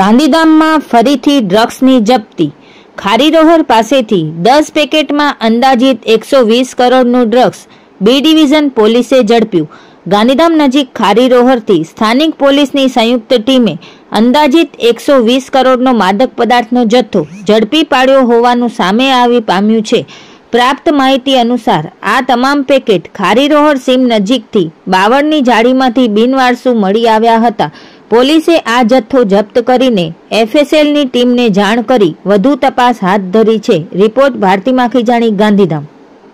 ગાંધીધામમાં ફરીથી ડ્રગ્સની જપ્તી ખારીરોહર પાસેથી દસ પેકેટમાં અંદાજિત એકસો વીસ કરોડનું ડ્રગ્સ બી ડિવિઝન પોલીસે ઝડપ્યું ગાંધીધામ નજીક ખારીરોહરથી સ્થાનિક પોલીસની સંયુક્ત ટીમે અંદાજિત એકસો વીસ કરોડનો માદક પદાર્થનો જથ્થો ઝડપી પાડ્યો હોવાનું સામે આવી પામ્યું છે પ્રાપ્ત માહિતી અનુસાર આ તમામ પેકેટ ખારીરોહર સીમ નજીકથી બાવળની જાળીમાંથી બિનવારસુ મળી આવ્યા હતા પોલીસે આ જથ્થો જપ્ત કરીને એફએસએલની ટીમને જાણ કરી વધુ તપાસ હાથ ધરી છે રિપોર્ટ ભારતી માખીજાણી ગાંધીધામ